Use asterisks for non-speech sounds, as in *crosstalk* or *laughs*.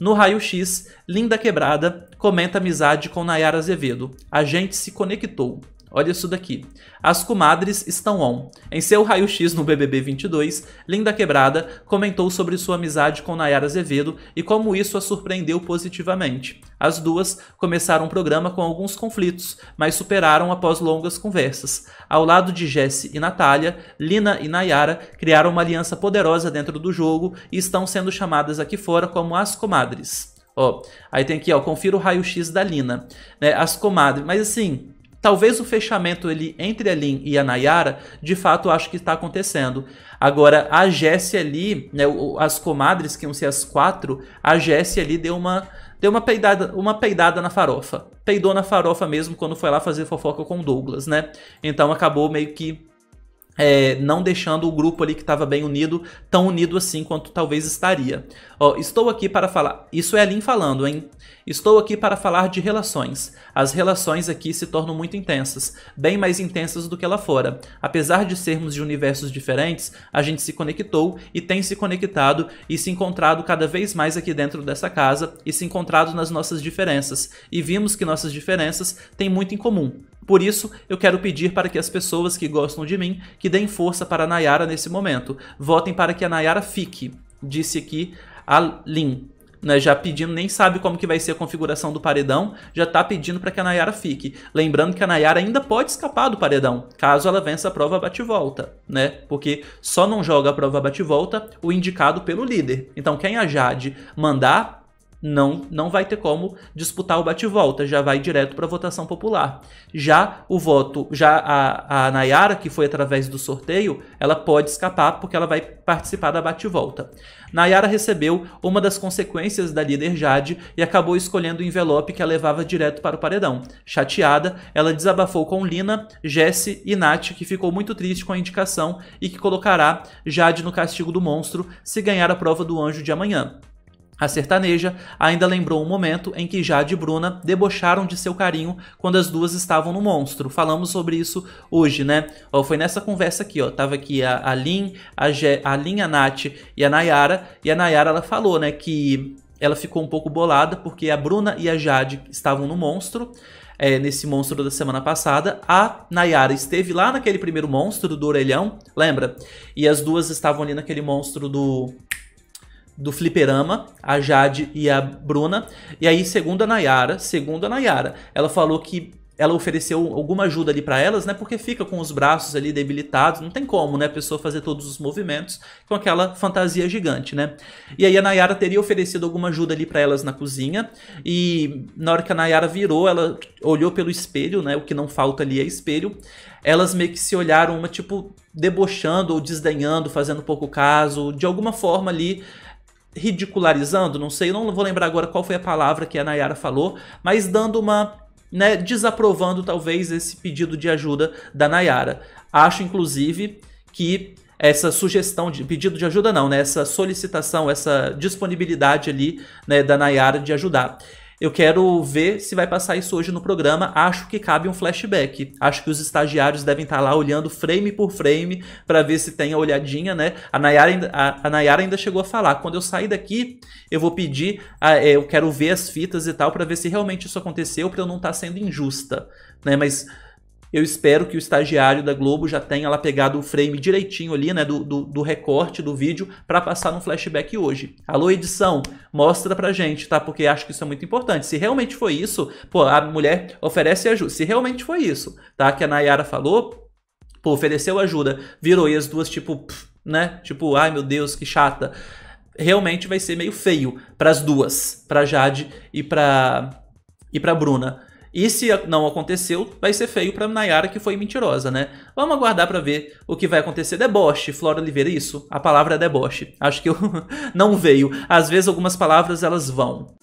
No raio-x, Linda Quebrada comenta amizade com Nayara Azevedo. A gente se conectou. Olha isso daqui. As comadres estão on. Em seu raio-x no BBB 22, Linda Quebrada comentou sobre sua amizade com Nayara Azevedo e como isso a surpreendeu positivamente. As duas começaram o programa com alguns conflitos, mas superaram após longas conversas. Ao lado de Jesse e Natália, Lina e Nayara criaram uma aliança poderosa dentro do jogo e estão sendo chamadas aqui fora como as comadres. Ó, aí tem aqui, ó, confira o raio-x da Lina, né? As comadres, mas assim, Talvez o fechamento ele, entre a Lin e a Nayara, de fato, acho que está acontecendo. Agora, a Jesse ali, né, as comadres, que iam ser as quatro, a Jesse ali deu uma, deu uma peidada, uma peidada na farofa. Peidou na farofa mesmo quando foi lá fazer fofoca com o Douglas, né? Então acabou meio que é, não deixando o grupo ali que estava bem unido tão unido assim quanto talvez estaria. Ó, estou aqui para falar. Isso é Lin falando, hein? Estou aqui para falar de relações. As relações aqui se tornam muito intensas, bem mais intensas do que lá fora. Apesar de sermos de universos diferentes, a gente se conectou e tem se conectado e se encontrado cada vez mais aqui dentro dessa casa e se encontrado nas nossas diferenças. E vimos que nossas diferenças têm muito em comum. Por isso, eu quero pedir para que as pessoas que gostam de mim, que deem força para a Nayara nesse momento, votem para que a Nayara fique, disse aqui a Lin. Né, já pedindo, nem sabe como que vai ser a configuração do paredão, já está pedindo para que a Nayara fique. Lembrando que a Nayara ainda pode escapar do paredão, caso ela vença a prova bate-volta, né? Porque só não joga a prova bate-volta o indicado pelo líder. Então quem a Jade mandar não, não vai ter como disputar o bate-volta, já vai direto para a votação popular. Já o voto, já a, a Nayara, que foi através do sorteio, ela pode escapar porque ela vai participar da bate-volta. Nayara recebeu uma das consequências da líder Jade e acabou escolhendo o envelope que a levava direto para o paredão. Chateada, ela desabafou com Lina, Jesse e Nath, que ficou muito triste com a indicação e que colocará Jade no castigo do monstro se ganhar a prova do anjo de amanhã. A sertaneja ainda lembrou um momento em que Jade e Bruna debocharam de seu carinho quando as duas estavam no monstro. Falamos sobre isso hoje, né? Ó, foi nessa conversa aqui, ó. Tava aqui a, a Lin, a, Je, a Lin, a Nath e a Nayara. E a Nayara, ela falou, né, que ela ficou um pouco bolada porque a Bruna e a Jade estavam no monstro. É, nesse monstro da semana passada. A Nayara esteve lá naquele primeiro monstro do orelhão, lembra? E as duas estavam ali naquele monstro do, do fliperama, a Jade e a Bruna. E aí, segundo a Nayara, segundo a Nayara, ela falou que ela ofereceu alguma ajuda ali para elas, né? Porque fica com os braços ali debilitados, não tem como, né? A pessoa fazer todos os movimentos com aquela fantasia gigante, né? E aí a Nayara teria oferecido alguma ajuda ali para elas na cozinha, e na hora que a Nayara virou, ela olhou pelo espelho, né? O que não falta ali é espelho. Elas meio que se olharam uma tipo debochando ou desdenhando, fazendo pouco caso, de alguma forma ali ridicularizando, não sei, não vou lembrar agora qual foi a palavra que a Nayara falou, mas dando uma, né, desaprovando talvez esse pedido de ajuda da Nayara. Acho, inclusive, que essa sugestão de pedido de ajuda não, né? Essa solicitação, essa disponibilidade ali, né, da Nayara de ajudar. Eu quero ver se vai passar isso hoje no programa. Acho que cabe um flashback. Acho que os estagiários devem estar lá olhando frame por frame para ver se tem a olhadinha, né? A Nayara, ainda, a, a Nayara ainda chegou a falar. Quando eu sair daqui, eu vou pedir, a, ah, é, eu quero ver as fitas e tal para ver se realmente isso aconteceu, para eu não estar tá sendo injusta, né? Mas eu espero que o estagiário da Globo já tenha lá pegado o frame direitinho ali, né, do, do, do recorte do vídeo para passar no flashback hoje. Alô, edição, mostra pra gente, tá? Porque acho que isso é muito importante. Se realmente foi isso, pô, a mulher oferece ajuda. Se realmente foi isso, tá? Que a Nayara falou, pô, ofereceu ajuda, virou e as duas, tipo, pff, né? Tipo, ai meu Deus, que chata. Realmente vai ser meio feio para as duas, para Jade e para e para Bruna. E se não aconteceu, vai ser feio para Nayara que foi mentirosa, né? Vamos aguardar para ver o que vai acontecer. Deboche, Flora Oliveira, isso? A palavra é deboche. Acho que eu *laughs* não veio. Às vezes algumas palavras elas vão.